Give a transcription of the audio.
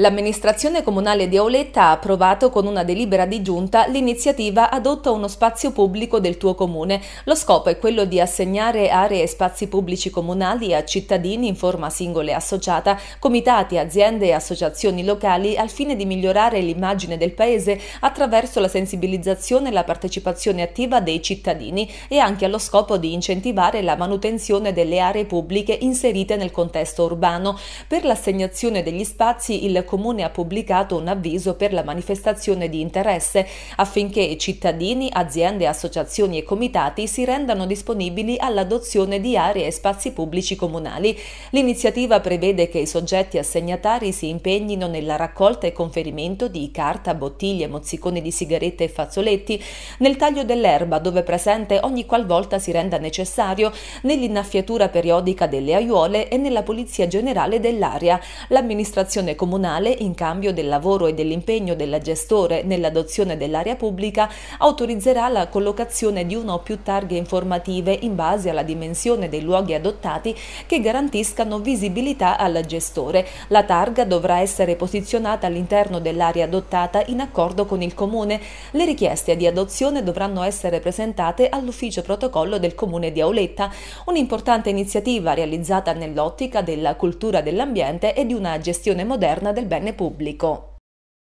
L'amministrazione comunale di Auletta ha approvato con una delibera di giunta l'iniziativa Adotta uno spazio pubblico del tuo comune. Lo scopo è quello di assegnare aree e spazi pubblici comunali a cittadini in forma singola e associata, comitati, aziende e associazioni locali al fine di migliorare l'immagine del paese attraverso la sensibilizzazione e la partecipazione attiva dei cittadini e anche allo scopo di incentivare la manutenzione delle aree pubbliche inserite nel contesto urbano. Per l'assegnazione degli spazi il comune ha pubblicato un avviso per la manifestazione di interesse affinché cittadini, aziende, associazioni e comitati si rendano disponibili all'adozione di aree e spazi pubblici comunali. L'iniziativa prevede che i soggetti assegnatari si impegnino nella raccolta e conferimento di carta, bottiglie, mozziconi di sigarette e fazzoletti, nel taglio dell'erba dove presente ogni qualvolta si renda necessario, nell'innaffiatura periodica delle aiuole e nella pulizia generale dell'area. L'amministrazione comunale comunale, in cambio del lavoro e dell'impegno della gestore nell'adozione dell'area pubblica, autorizzerà la collocazione di una o più targhe informative in base alla dimensione dei luoghi adottati che garantiscano visibilità al gestore. La targa dovrà essere posizionata all'interno dell'area adottata in accordo con il comune. Le richieste di adozione dovranno essere presentate all'ufficio protocollo del comune di Auletta, un'importante iniziativa realizzata nell'ottica della cultura dell'ambiente e di una gestione moderna del bene pubblico.